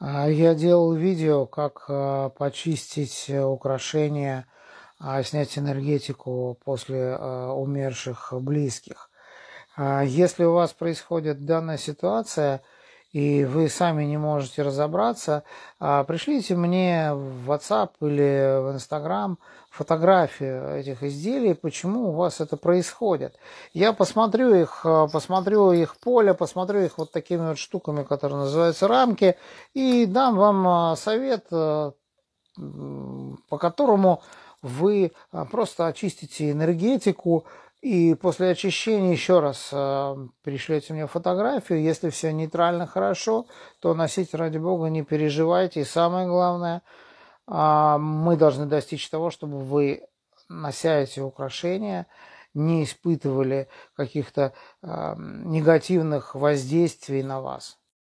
А я делал видео, как а, почистить украшения, а, снять энергетику после умерших близких. Если у вас происходит данная ситуация – и вы сами не можете разобраться, а, пришлите мне в WhatsApp или в Instagram фотографию этих изделий, почему у вас это происходит. Я посмотрю их, а, посмотрю их поле, посмотрю их вот такими вот штуками, которые называются рамки, и дам вам а, совет, по которому вы просто очистите энергетику, и после очищения еще раз э, пришлете мне фотографию. Если все нейтрально хорошо, то носите, ради бога, не переживайте. И самое главное, э, мы должны достичь того, чтобы вы, нося эти украшения, не испытывали каких-то э, негативных воздействий на вас.